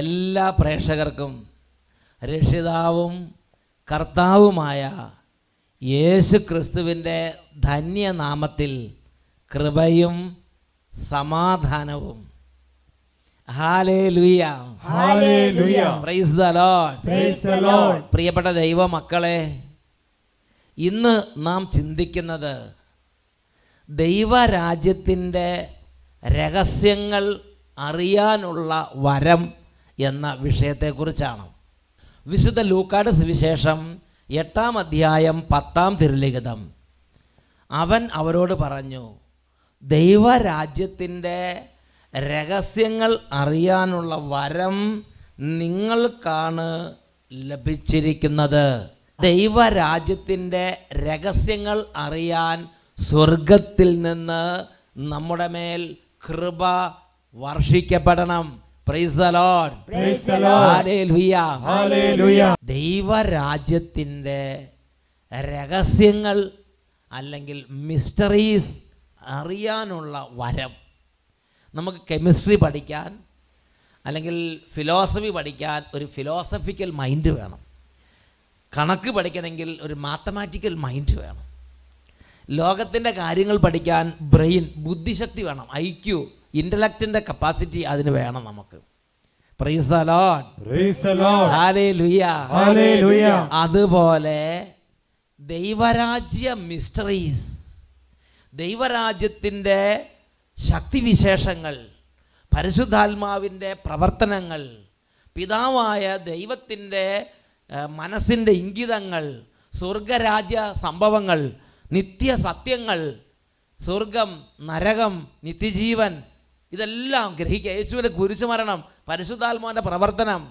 എല്ലാ പ്രേക്ഷകർക്കും രക്ഷിതാവും കർത്താവുമായ യേശു ക്രിസ്തുവിൻ്റെ ധന്യനാമത്തിൽ കൃപയും സമാധാനവും പ്രിയപ്പെട്ട ദൈവമക്കളെ ഇന്ന് നാം ചിന്തിക്കുന്നത് ദൈവരാജ്യത്തിൻ്റെ രഹസ്യങ്ങൾ അറിയാനുള്ള വരം എന്ന വിഷയത്തെക്കുറിച്ചാണ് വിശുദ്ധ ലൂക്കാട് സുവിശേഷം എട്ടാം അധ്യായം പത്താം തിരുലിഖിതം അവൻ അവരോട് പറഞ്ഞു ദൈവരാജ്യത്തിൻ്റെ രഹസ്യങ്ങൾ അറിയാനുള്ള വരം നിങ്ങൾക്കാണ് ലഭിച്ചിരിക്കുന്നത് ദൈവരാജ്യത്തിൻ്റെ രഹസ്യങ്ങൾ അറിയാൻ സ്വർഗത്തിൽ നിന്ന് നമ്മുടെ മേൽ കൃപ വർഷിക്കപ്പെടണം ദൈവരാജ്യത്തിൻ്റെ രഹസ്യങ്ങൾ അല്ലെങ്കിൽ മിസ്റ്ററീസ് അറിയാനുള്ള വരം നമുക്ക് കെമിസ്ട്രി പഠിക്കാൻ അല്ലെങ്കിൽ ഫിലോസഫി പഠിക്കാൻ ഒരു ഫിലോസഫിക്കൽ മൈൻഡ് വേണം കണക്ക് പഠിക്കണമെങ്കിൽ ഒരു മാത്തമാറ്റിക്കൽ മൈൻഡ് വേണം ലോകത്തിൻ്റെ കാര്യങ്ങൾ പഠിക്കാൻ ബ്രെയിൻ ബുദ്ധിശക്തി വേണം ഐ ക്യു ഇൻ്റലക്റ്റിൻ്റെ കപ്പാസിറ്റി അതിന് വേണം നമുക്ക് അതുപോലെ ദൈവരാജ്യ മിസ്റ്ററീസ് ദൈവരാജ്യത്തിൻ്റെ ശക്തിവിശേഷങ്ങൾ പരിശുദ്ധാത്മാവിൻ്റെ പ്രവർത്തനങ്ങൾ പിതാവായ ദൈവത്തിൻ്റെ മനസ്സിൻ്റെ ഇംഗിതങ്ങൾ സ്വർഗരാജ്യ സംഭവങ്ങൾ നിത്യസത്യങ്ങൾ സ്വർഗം നരകം നിത്യജീവൻ ഇതെല്ലാം ഗ്രഹിക്കുക യേശുവിൻ്റെ കുരിശുമരണം പരിശുദ്ധാത്മാവിൻ്റെ പ്രവർത്തനം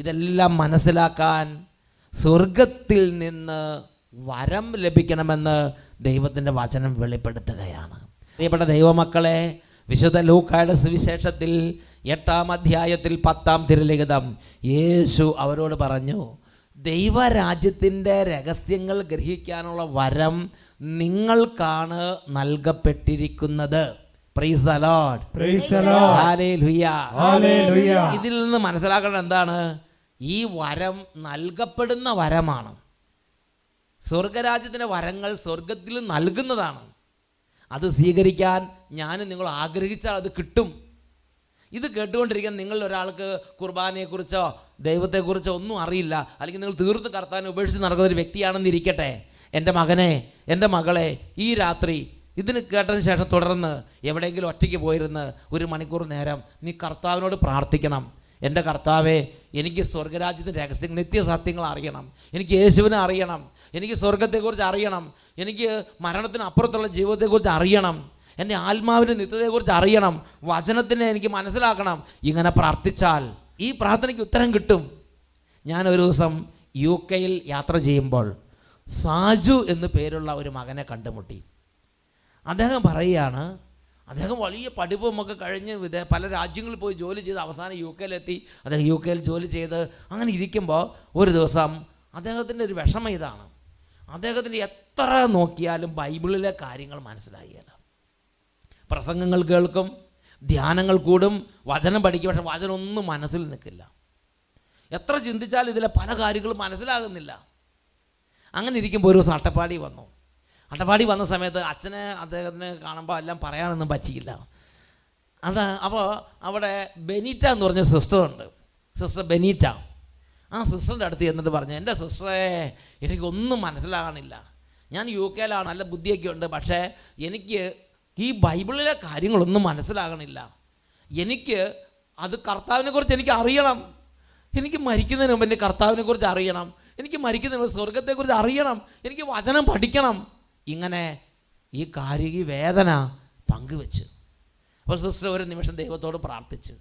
ഇതെല്ലാം മനസ്സിലാക്കാൻ സ്വർഗത്തിൽ നിന്ന് വരം ലഭിക്കണമെന്ന് ദൈവത്തിൻ്റെ വചനം വെളിപ്പെടുത്തുകയാണ് പ്രിയപ്പെട്ട ദൈവമക്കളെ വിശുദ്ധ ലൂക്കായുടെ സുവിശേഷത്തിൽ എട്ടാം അധ്യായത്തിൽ പത്താം തിരുലിഖിതം യേശു അവരോട് പറഞ്ഞു ദൈവരാജ്യത്തിൻ്റെ രഹസ്യങ്ങൾ ഗ്രഹിക്കാനുള്ള വരം നിങ്ങൾക്കാണ് നൽകപ്പെട്ടിരിക്കുന്നത് ഇതിൽ നിന്ന് മനസ്സിലാക്കേണ്ടത് എന്താണ് ഈ വരം നൽകപ്പെടുന്ന വരമാണ് സ്വർഗരാജ്യത്തിൻ്റെ വരങ്ങൾ സ്വർഗത്തിൽ നൽകുന്നതാണ് അത് സ്വീകരിക്കാൻ ഞാൻ നിങ്ങൾ ആഗ്രഹിച്ചാൽ അത് കിട്ടും ഇത് കേട്ടുകൊണ്ടിരിക്കാൻ നിങ്ങൾ ഒരാൾക്ക് കുർബാനയെക്കുറിച്ചോ ദൈവത്തെക്കുറിച്ചോ ഒന്നും അറിയില്ല അല്ലെങ്കിൽ നിങ്ങൾ തീർത്ത് കർത്താൻ ഉപേക്ഷിച്ച് നടക്കുന്ന ഒരു വ്യക്തിയാണെന്ന് ഇരിക്കട്ടെ എൻ്റെ മകനെ എൻ്റെ മകളെ ഈ രാത്രി ഇതിന് കേട്ടതിന് ശേഷം തുടർന്ന് എവിടെയെങ്കിലും ഒറ്റയ്ക്ക് പോയിരുന്ന് ഒരു മണിക്കൂർ നേരം നീ കർത്താവിനോട് പ്രാർത്ഥിക്കണം എൻ്റെ കർത്താവെ എനിക്ക് സ്വർഗരാജ്യത്തിൻ്റെ രഹസ്യം നിത്യസത്യങ്ങൾ അറിയണം എനിക്ക് യേശുവിനെ അറിയണം എനിക്ക് സ്വർഗത്തെക്കുറിച്ച് അറിയണം എനിക്ക് മരണത്തിന് അപ്പുറത്തുള്ള ജീവിതത്തെക്കുറിച്ച് അറിയണം എൻ്റെ ആത്മാവിൻ്റെ നിത്യതയെക്കുറിച്ച് അറിയണം വചനത്തിനെ എനിക്ക് മനസ്സിലാക്കണം ഇങ്ങനെ പ്രാർത്ഥിച്ചാൽ ഈ പ്രാർത്ഥനയ്ക്ക് ഉത്തരം കിട്ടും ഞാനൊരു ദിവസം യു കെയിൽ യാത്ര ചെയ്യുമ്പോൾ സാജു എന്ന് പേരുള്ള ഒരു മകനെ കണ്ടുമുട്ടി അദ്ദേഹം പറയുകയാണ് അദ്ദേഹം വലിയ പഠിപ്പുമൊക്കെ കഴിഞ്ഞ് പല രാജ്യങ്ങളിൽ പോയി ജോലി ചെയ്ത് അവസാനം യു കെയിലെത്തി അദ്ദേഹം യു കെയിൽ ജോലി ചെയ്ത് അങ്ങനെ ഇരിക്കുമ്പോൾ ഒരു ദിവസം അദ്ദേഹത്തിൻ്റെ ഒരു വിഷമം ഇതാണ് അദ്ദേഹത്തിന് എത്ര നോക്കിയാലും ബൈബിളിലെ കാര്യങ്ങൾ മനസ്സിലായില്ല പ്രസംഗങ്ങൾ കേൾക്കും ധ്യാനങ്ങൾ കൂടും വചനം പഠിക്കും പക്ഷെ വചനം ഒന്നും മനസ്സിൽ നിൽക്കില്ല എത്ര ചിന്തിച്ചാലും ഇതിലെ പല കാര്യങ്ങളും മനസ്സിലാകുന്നില്ല അങ്ങനെ ഇരിക്കുമ്പോൾ ഒരു ദിവസം അട്ടപ്പാടി വന്നു അട്ടപ്പാടി വന്ന സമയത്ത് അച്ഛനെ അദ്ദേഹത്തിന് കാണുമ്പോൾ എല്ലാം പറയാനൊന്നും പറ്റിയില്ല അത് അപ്പോൾ അവിടെ ബെനീറ്റ എന്ന് പറഞ്ഞ സിസ്റ്ററുണ്ട് സിസ്റ്റർ ബെനീറ്റ ആ സിസ്റ്ററിൻ്റെ അടുത്ത് എന്നിട്ട് പറഞ്ഞു എൻ്റെ സിസ്റ്ററെ എനിക്കൊന്നും മനസ്സിലാകണില്ല ഞാൻ യു കെയിലാണ് നല്ല ബുദ്ധിയൊക്കെ ഉണ്ട് പക്ഷേ എനിക്ക് ഈ ബൈബിളിലെ കാര്യങ്ങളൊന്നും മനസ്സിലാകണില്ല എനിക്ക് അത് കർത്താവിനെക്കുറിച്ച് എനിക്ക് അറിയണം എനിക്ക് മരിക്കുന്നതിന് മുമ്പ് എൻ്റെ കർത്താവിനെക്കുറിച്ച് അറിയണം എനിക്ക് മരിക്കുന്നില്ല സ്വർഗത്തെക്കുറിച്ച് അറിയണം എനിക്ക് വചനം പഠിക്കണം ഇങ്ങനെ ഈ കാരിക വേദന പങ്കുവെച്ച് അപ്പോൾ സിസ്റ്റർ ഒരു നിമിഷം ദൈവത്തോട് പ്രാർത്ഥിച്ച്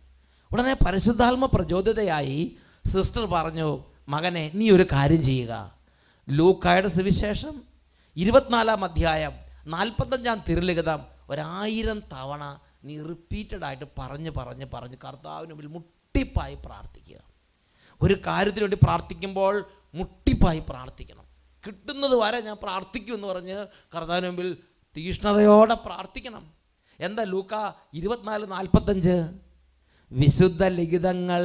ഉടനെ പരിശുദ്ധാത്മ പ്രചോദിതയായി സിസ്റ്റർ പറഞ്ഞു മകനെ നീ ഒരു കാര്യം ചെയ്യുക ലൂക്കായുടെ സുവിശേഷം ഇരുപത്തിനാലാം അധ്യായം നാൽപ്പത്തഞ്ചാം തിരുലിഖിതം ഒരായിരം തവണ നീ റിപ്പീറ്റഡ് ആയിട്ട് പറഞ്ഞ് പറഞ്ഞ് പറഞ്ഞ് കർത്താവിന് മുമ്പിൽ മുട്ടിപ്പായി പ്രാർത്ഥിക്കുക ഒരു കാര്യത്തിന് വേണ്ടി പ്രാർത്ഥിക്കുമ്പോൾ മുട്ടിപ്പായി പ്രാർത്ഥിക്കണം കിട്ടുന്നത് വരെ ഞാൻ എന്ന് പറഞ്ഞ് കർത്താവിന് മുമ്പിൽ തീഷ്ണതയോടെ പ്രാർത്ഥിക്കണം എന്താ ലൂക്ക ഇരുപത്തിനാല് നാൽപ്പത്തഞ്ച് വിശുദ്ധ ലിഖിതങ്ങൾ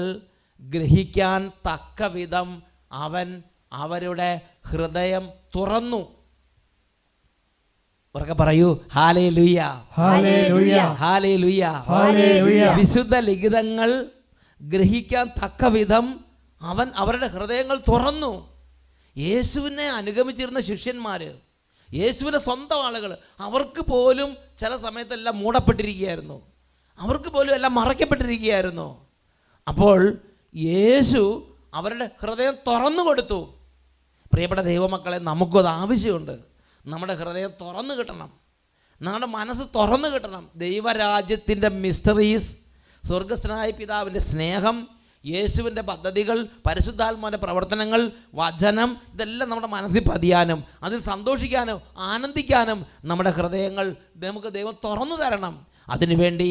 ഗ്രഹിക്കാൻ തക്ക വിധം അവൻ അവരുടെ ഹൃദയം തുറന്നു ഉറക്കെ പറയൂ ഹാലേ ലുയ്യ ഹാലേ ലുയ്യ വിശുദ്ധ ലിഖിതങ്ങൾ ഗ്രഹിക്കാൻ തക്ക വിധം അവൻ അവരുടെ ഹൃദയങ്ങൾ തുറന്നു യേശുവിനെ അനുഗമിച്ചിരുന്ന ശിഷ്യന്മാർ യേശുവിൻ്റെ സ്വന്തം ആളുകൾ അവർക്ക് പോലും ചില സമയത്തെല്ലാം മൂടപ്പെട്ടിരിക്കുകയായിരുന്നു അവർക്ക് പോലും എല്ലാം മറയ്ക്കപ്പെട്ടിരിക്കുകയായിരുന്നു അപ്പോൾ യേശു അവരുടെ ഹൃദയം തുറന്നു കൊടുത്തു പ്രിയപ്പെട്ട ദൈവമക്കളെ നമുക്കത് ആവശ്യമുണ്ട് നമ്മുടെ ഹൃദയം തുറന്നു കിട്ടണം നമ്മുടെ മനസ്സ് തുറന്നു കിട്ടണം ദൈവരാജ്യത്തിൻ്റെ മിസ്റ്ററീസ് സ്വർഗസ്നായ പിതാവിൻ്റെ സ്നേഹം യേശുവിൻ്റെ പദ്ധതികൾ പരിശുദ്ധാത്മാവിൻ്റെ പ്രവർത്തനങ്ങൾ വചനം ഇതെല്ലാം നമ്മുടെ മനസ്സിൽ പതിയാനും അതിൽ സന്തോഷിക്കാനും ആനന്ദിക്കാനും നമ്മുടെ ഹൃദയങ്ങൾ നമുക്ക് ദൈവം തുറന്നു തരണം അതിനുവേണ്ടി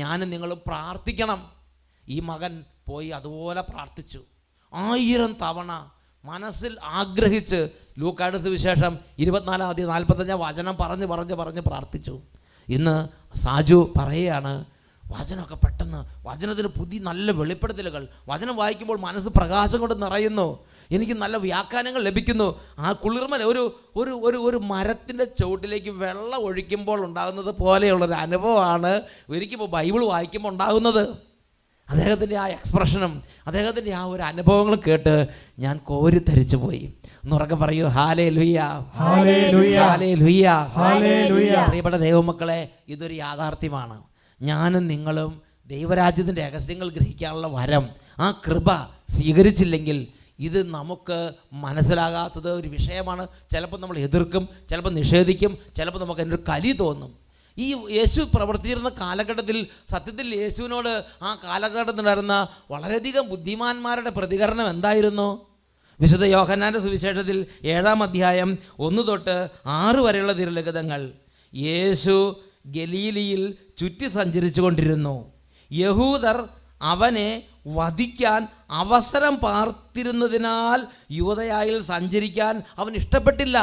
ഞാനും നിങ്ങൾ പ്രാർത്ഥിക്കണം ഈ മകൻ പോയി അതുപോലെ പ്രാർത്ഥിച്ചു ആയിരം തവണ മനസ്സിൽ ആഗ്രഹിച്ച് ലൂക്കാടുത്ത വിശേഷം ഇരുപത്തിനാലാം തീയതി നാൽപ്പത്തഞ്ചാം വചനം പറഞ്ഞ് പറഞ്ഞ് പറഞ്ഞ് പ്രാർത്ഥിച്ചു ഇന്ന് സാജു പറയുകയാണ് വചനമൊക്കെ പെട്ടെന്ന് വചനത്തിന് പുതിയ നല്ല വെളിപ്പെടുത്തലുകൾ വചനം വായിക്കുമ്പോൾ മനസ്സ് പ്രകാശം കൊണ്ട് നിറയുന്നു എനിക്ക് നല്ല വ്യാഖ്യാനങ്ങൾ ലഭിക്കുന്നു ആ കുളിർമല ഒരു ഒരു ഒരു ഒരു മരത്തിൻ്റെ ചുവട്ടിലേക്ക് വെള്ളം ഒഴിക്കുമ്പോൾ ഉണ്ടാകുന്നത് പോലെയുള്ളൊരു അനുഭവമാണ് ഒരിക്കൽ ബൈബിൾ വായിക്കുമ്പോൾ ഉണ്ടാകുന്നത് അദ്ദേഹത്തിൻ്റെ ആ എക്സ്പ്രഷനും അദ്ദേഹത്തിൻ്റെ ആ ഒരു അനുഭവങ്ങളും കേട്ട് ഞാൻ കോരി ധരിച്ചു പോയി എന്നുറക്കെ പറയൂ ഹാലേ ലുയ്യാ ഹാലേ ലുയ്യാ ഹാലേ ലുയ്യാ പ്രിയപ്പെട്ട ദൈവമക്കളെ ഇതൊരു യാഥാർത്ഥ്യമാണ് ഞാനും നിങ്ങളും ദൈവരാജ്യത്തിൻ്റെ രഹസ്യങ്ങൾ ഗ്രഹിക്കാനുള്ള വരം ആ കൃപ സ്വീകരിച്ചില്ലെങ്കിൽ ഇത് നമുക്ക് മനസ്സിലാകാത്തത് ഒരു വിഷയമാണ് ചിലപ്പോൾ നമ്മൾ എതിർക്കും ചിലപ്പോൾ നിഷേധിക്കും ചിലപ്പോൾ നമുക്ക് അതിനൊരു കലി തോന്നും ഈ യേശു പ്രവർത്തിച്ചിരുന്ന കാലഘട്ടത്തിൽ സത്യത്തിൽ യേശുവിനോട് ആ കാലഘട്ടത്തിൽ നടന്ന വളരെയധികം ബുദ്ധിമാന്മാരുടെ പ്രതികരണം എന്തായിരുന്നു വിശുദ്ധ യോഹന്നാന്റെ സുവിശേഷത്തിൽ ഏഴാം അധ്യായം ഒന്ന് തൊട്ട് ആറ് വരെയുള്ള തിരുലിഖിതങ്ങൾ യേശു ഗലീലിയിൽ ചുറ്റി സഞ്ചരിച്ചു കൊണ്ടിരുന്നു യഹൂദർ അവനെ വധിക്കാൻ അവസരം പാർത്തിരുന്നതിനാൽ യുവതയായിൽ സഞ്ചരിക്കാൻ അവൻ ഇഷ്ടപ്പെട്ടില്ല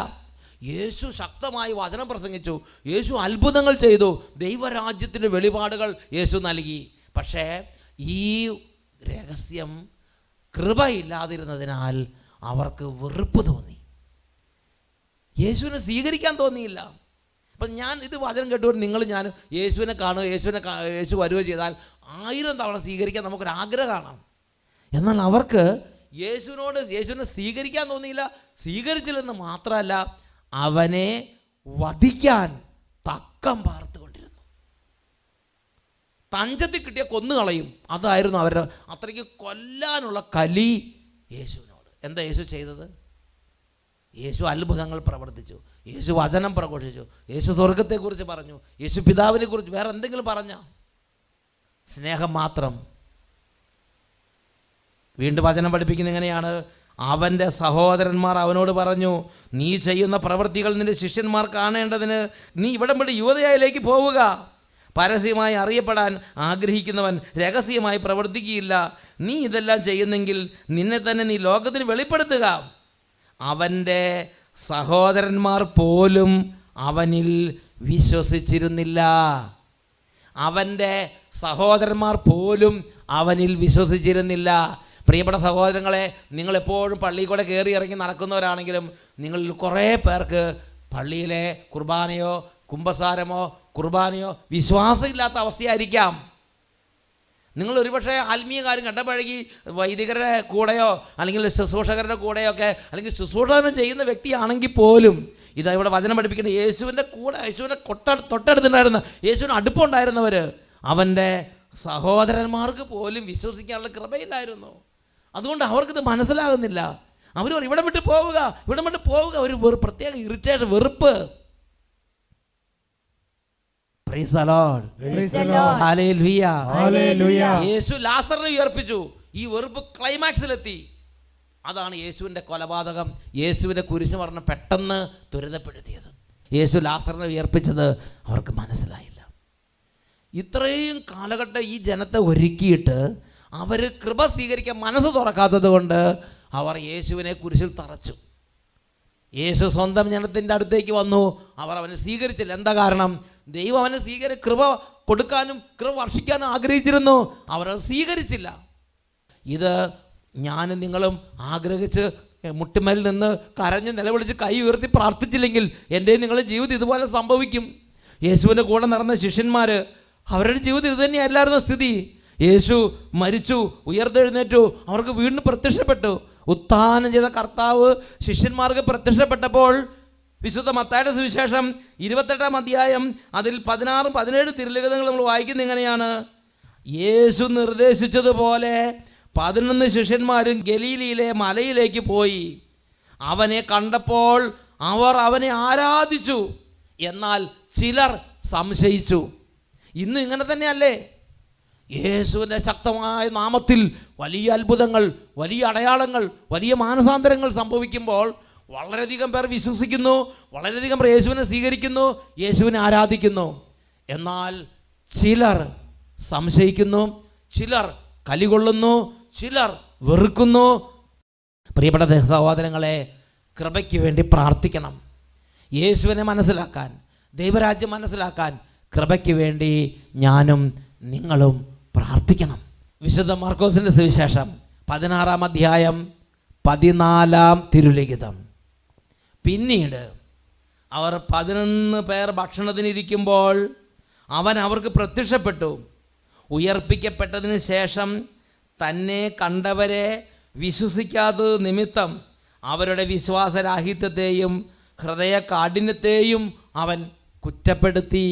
യേശു ശക്തമായി വചനം പ്രസംഗിച്ചു യേശു അത്ഭുതങ്ങൾ ചെയ്തു ദൈവരാജ്യത്തിൻ്റെ വെളിപാടുകൾ യേശു നൽകി പക്ഷേ ഈ രഹസ്യം കൃപയില്ലാതിരുന്നതിനാൽ അവർക്ക് വെറുപ്പ് തോന്നി യേശുവിനെ സ്വീകരിക്കാൻ തോന്നിയില്ല അപ്പം ഞാൻ ഇത് വചനം കേട്ടുകൊണ്ട് നിങ്ങൾ ഞാൻ യേശുവിനെ കാണുക യേശുവിനെ യേശു വരുകയോ ചെയ്താൽ ആയിരം തവണ സ്വീകരിക്കാൻ കാണാം എന്നാൽ അവർക്ക് യേശുവിനോട് യേശുവിനെ സ്വീകരിക്കാൻ തോന്നിയില്ല സ്വീകരിച്ചില്ലെന്ന് മാത്രമല്ല അവനെ വധിക്കാൻ തക്കം പാർത്തുകൊണ്ടിരുന്നു തഞ്ചത്തിൽ കിട്ടിയ കൊന്നു കളയും അതായിരുന്നു അവരുടെ അത്രയ്ക്ക് കൊല്ലാനുള്ള കലി യേശുവിനോട് എന്താ യേശു ചെയ്തത് യേശു അത്ഭുതങ്ങൾ പ്രവർത്തിച്ചു യേശു വചനം പ്രഘോഷിച്ചു യേശു സ്വർഗത്തെക്കുറിച്ച് പറഞ്ഞു യേശു പിതാവിനെക്കുറിച്ച് വേറെ എന്തെങ്കിലും പറഞ്ഞ സ്നേഹം മാത്രം വീണ്ടും വചനം പഠിപ്പിക്കുന്നത് എങ്ങനെയാണ് അവൻ്റെ സഹോദരന്മാർ അവനോട് പറഞ്ഞു നീ ചെയ്യുന്ന പ്രവൃത്തികൾ നിൻ്റെ ശിഷ്യന്മാർ കാണേണ്ടതിന് നീ ഇവിടം പിടി യുവതയായിലേക്ക് പോവുക പരസ്യമായി അറിയപ്പെടാൻ ആഗ്രഹിക്കുന്നവൻ രഹസ്യമായി പ്രവർത്തിക്കുകയില്ല നീ ഇതെല്ലാം ചെയ്യുന്നെങ്കിൽ നിന്നെ തന്നെ നീ ലോകത്തിന് വെളിപ്പെടുത്തുക അവൻ്റെ സഹോദരന്മാർ പോലും അവനിൽ വിശ്വസിച്ചിരുന്നില്ല അവൻ്റെ സഹോദരന്മാർ പോലും അവനിൽ വിശ്വസിച്ചിരുന്നില്ല പ്രിയപ്പെട്ട സഹോദരങ്ങളെ നിങ്ങളെപ്പോഴും പള്ളിയിൽ കൂടെ കയറി ഇറങ്ങി നടക്കുന്നവരാണെങ്കിലും നിങ്ങളിൽ കുറേ പേർക്ക് പള്ളിയിലെ കുർബാനയോ കുംഭസാരമോ കുർബാനയോ വിശ്വാസമില്ലാത്ത അവസ്ഥയായിരിക്കാം നിങ്ങൾ ഒരുപക്ഷെ ആത്മീയ കാര്യം കണ്ടപ്പോഴേക്ക് വൈദികരുടെ കൂടെയോ അല്ലെങ്കിൽ ശുശ്രൂഷകരുടെ കൂടെയോ ഒക്കെ അല്ലെങ്കിൽ ശുശ്രൂഷകരം ചെയ്യുന്ന വ്യക്തിയാണെങ്കിൽ പോലും ഇതാ ഇവിടെ വചനം പഠിപ്പിക്കുന്നത് യേശുവിൻ്റെ കൂടെ യേശുവിൻ്റെ കൊട്ട തൊട്ടടുത്തുണ്ടായിരുന്ന യേശുവിന് അടുപ്പമുണ്ടായിരുന്നവർ അവൻ്റെ സഹോദരന്മാർക്ക് പോലും വിശ്വസിക്കാനുള്ള കൃപയില്ലായിരുന്നു അതുകൊണ്ട് അവർക്കിത് മനസ്സിലാകുന്നില്ല അവർ ഇവിടെ വിട്ട് പോവുക ഇവിടെ വിട്ട് പോവുക ഒരു പ്രത്യേക ഇറിറ്റേഷൻ വെറുപ്പ് യേശു ലാസറിനെ ഉയർപ്പിച്ചു ഈ വെറുപ്പ് ക്ലൈമാക്സിലെത്തി അതാണ് യേശുവിൻ്റെ കൊലപാതകം യേശുവിൻ്റെ കുരിശുമരണം പെട്ടെന്ന് ത്വരിതപ്പെടുത്തിയത് യേശു ലാസറിനെ ഉയർപ്പിച്ചത് അവർക്ക് മനസ്സിലായില്ല ഇത്രയും കാലഘട്ടം ഈ ജനത്തെ ഒരുക്കിയിട്ട് അവർ കൃപ സ്വീകരിക്കാൻ മനസ്സ് തുറക്കാത്തത് കൊണ്ട് അവർ യേശുവിനെ കുരിശിൽ തറച്ചു യേശു സ്വന്തം ജനത്തിൻ്റെ അടുത്തേക്ക് വന്നു അവർ അവനെ സ്വീകരിച്ചില്ല എന്താ കാരണം ദൈവം അവനെ സ്വീകരി കൃപ കൊടുക്കാനും കൃപ വർഷിക്കാനും ആഗ്രഹിച്ചിരുന്നു അവരത് സ്വീകരിച്ചില്ല ഇത് ഞാനും നിങ്ങളും ആഗ്രഹിച്ച് മുട്ടുമേൽ നിന്ന് കരഞ്ഞ് നിലവിളിച്ച് കൈ ഉയർത്തി പ്രാർത്ഥിച്ചില്ലെങ്കിൽ എൻ്റെ നിങ്ങളുടെ ജീവിതം ഇതുപോലെ സംഭവിക്കും യേശുവിൻ്റെ കൂടെ നടന്ന ശിഷ്യന്മാർ അവരുടെ ജീവിതം ഇതുതന്നെയല്ലായിരുന്നു സ്ഥിതി യേശു മരിച്ചു ഉയർത്തെഴുന്നേറ്റു അവർക്ക് വീണ്ടും പ്രത്യക്ഷപ്പെട്ടു ഉത്ഥാനം ചെയ്ത കർത്താവ് ശിഷ്യന്മാർക്ക് പ്രത്യക്ഷപ്പെട്ടപ്പോൾ വിശുദ്ധ മത്തായുടെ സുവിശേഷം ഇരുപത്തെട്ടാം അധ്യായം അതിൽ പതിനാറും പതിനേഴ് തിരുലിഖിതങ്ങൾ നമ്മൾ വായിക്കുന്നത് എങ്ങനെയാണ് യേശു നിർദ്ദേശിച്ചതുപോലെ പതിനൊന്ന് ശിഷ്യന്മാരും ഗലീലിയിലെ മലയിലേക്ക് പോയി അവനെ കണ്ടപ്പോൾ അവർ അവനെ ആരാധിച്ചു എന്നാൽ ചിലർ സംശയിച്ചു ഇന്ന് ഇങ്ങനെ തന്നെയല്ലേ യേശുവിൻ്റെ ശക്തമായ നാമത്തിൽ വലിയ അത്ഭുതങ്ങൾ വലിയ അടയാളങ്ങൾ വലിയ മാനസാന്തരങ്ങൾ സംഭവിക്കുമ്പോൾ വളരെയധികം പേർ വിശ്വസിക്കുന്നു വളരെയധികം പേർ യേശുവിനെ സ്വീകരിക്കുന്നു യേശുവിനെ ആരാധിക്കുന്നു എന്നാൽ ചിലർ സംശയിക്കുന്നു ചിലർ കലികൊള്ളുന്നു ചിലർ വെറുക്കുന്നു പ്രിയപ്പെട്ട സഹോദരങ്ങളെ കൃപയ്ക്ക് വേണ്ടി പ്രാർത്ഥിക്കണം യേശുവിനെ മനസ്സിലാക്കാൻ ദൈവരാജ്യം മനസ്സിലാക്കാൻ കൃപയ്ക്ക് വേണ്ടി ഞാനും നിങ്ങളും പ്രാർത്ഥിക്കണം വിശുദ്ധ മാർക്കോസിൻ്റെ സുവിശേഷം പതിനാറാം അധ്യായം പതിനാലാം തിരുലിഖിതം പിന്നീട് അവർ പതിനൊന്ന് പേർ ഭക്ഷണത്തിനിരിക്കുമ്പോൾ അവൻ അവർക്ക് പ്രത്യക്ഷപ്പെട്ടു ഉയർപ്പിക്കപ്പെട്ടതിന് ശേഷം തന്നെ കണ്ടവരെ വിശ്വസിക്കാത്ത നിമിത്തം അവരുടെ വിശ്വാസരാഹിത്യത്തെയും ഹൃദയ കാഠിന്യത്തെയും അവൻ കുറ്റപ്പെടുത്തി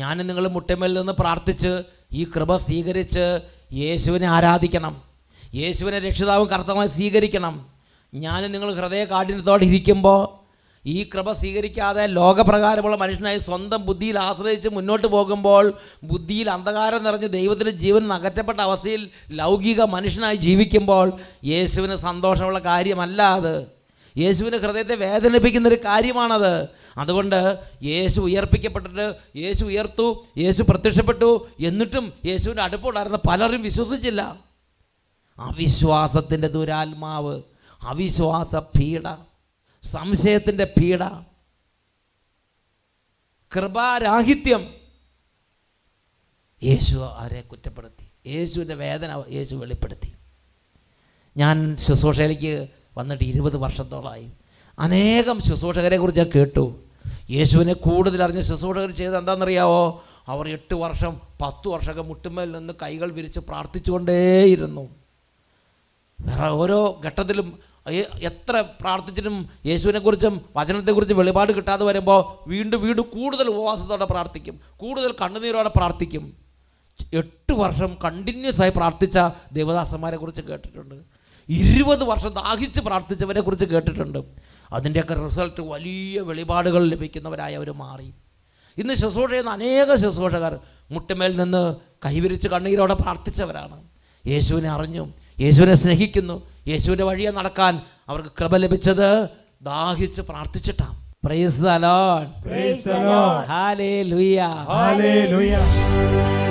ഞാൻ നിങ്ങൾ മുട്ടമേൽ നിന്ന് പ്രാർത്ഥിച്ച് ഈ കൃപ സ്വീകരിച്ച് യേശുവിനെ ആരാധിക്കണം യേശുവിനെ രക്ഷിതാവും കർത്തമായി സ്വീകരിക്കണം ഞാനും നിങ്ങൾ ഹൃദയ കാഠിന്യത്തോടെ ഇരിക്കുമ്പോൾ ഈ കൃപ സ്വീകരിക്കാതെ ലോകപ്രകാരമുള്ള മനുഷ്യനായി സ്വന്തം ബുദ്ധിയിൽ ആശ്രയിച്ച് മുന്നോട്ട് പോകുമ്പോൾ ബുദ്ധിയിൽ അന്ധകാരം നിറഞ്ഞ് ദൈവത്തിൻ്റെ ജീവൻ അകറ്റപ്പെട്ട അവസ്ഥയിൽ ലൗകിക മനുഷ്യനായി ജീവിക്കുമ്പോൾ യേശുവിന് സന്തോഷമുള്ള കാര്യമല്ല അത് യേശുവിന് ഹൃദയത്തെ വേദനിപ്പിക്കുന്നൊരു കാര്യമാണത് അതുകൊണ്ട് യേശു ഉയർപ്പിക്കപ്പെട്ടിട്ട് യേശു ഉയർത്തു യേശു പ്രത്യക്ഷപ്പെട്ടു എന്നിട്ടും യേശുവിൻ്റെ അടുപ്പുണ്ടായിരുന്ന പലരും വിശ്വസിച്ചില്ല അവിശ്വാസത്തിൻ്റെ ദുരാത്മാവ് അവിശ്വാസ പീഡ സംശയത്തിൻ്റെ പീഡ കൃപാരാഹിത്യം യേശു അവരെ കുറ്റപ്പെടുത്തി യേശുവിൻ്റെ വേദന യേശു വെളിപ്പെടുത്തി ഞാൻ ശുശ്രൂഷയിലേക്ക് വന്നിട്ട് ഇരുപത് വർഷത്തോളമായി അനേകം ശുശ്രൂഷകരെക്കുറിച്ച് ഞാൻ കേട്ടു യേശുവിനെ കൂടുതൽ അറിഞ്ഞ് ശുശ്രൂഷകർ ചെയ്തത് എന്താണെന്നറിയാവോ അവർ എട്ട് വർഷം പത്ത് വർഷമൊക്കെ മുട്ടുമേൽ നിന്ന് കൈകൾ വിരിച്ച് പ്രാർത്ഥിച്ചുകൊണ്ടേയിരുന്നു വേറെ ഓരോ ഘട്ടത്തിലും എത്ര പ്രാർത്ഥിച്ചിട്ടും യേശുവിനെക്കുറിച്ചും വചനത്തെക്കുറിച്ചും വെളിപാട് കിട്ടാതെ വരുമ്പോൾ വീണ്ടും വീണ്ടും കൂടുതൽ ഉപവാസത്തോടെ പ്രാർത്ഥിക്കും കൂടുതൽ കണ്ണുനീരോടെ പ്രാർത്ഥിക്കും എട്ട് വർഷം കണ്ടിന്യൂസ് ആയി പ്രാർത്ഥിച്ച കുറിച്ച് കേട്ടിട്ടുണ്ട് ഇരുപത് വർഷം ദാഹിച്ച് കുറിച്ച് കേട്ടിട്ടുണ്ട് അതിൻ്റെയൊക്കെ റിസൾട്ട് വലിയ വെളിപാടുകൾ ലഭിക്കുന്നവരായി അവർ മാറി ഇന്ന് ശുശ്രൂഷ ചെയ്യുന്ന അനേക ശുശ്രൂഷകർ മുട്ടമേൽ നിന്ന് കൈവിരിച്ച് കണ്ണീരോടെ പ്രാർത്ഥിച്ചവരാണ് യേശുവിനെ അറിഞ്ഞു യേശുവിനെ സ്നേഹിക്കുന്നു യേശുവിൻ്റെ വഴിയെ നടക്കാൻ അവർക്ക് കൃപ ലഭിച്ചത് ദാഹിച്ച് പ്രാർത്ഥിച്ചിട്ടാണ് praise the lord praise the lord hallelujah hallelujah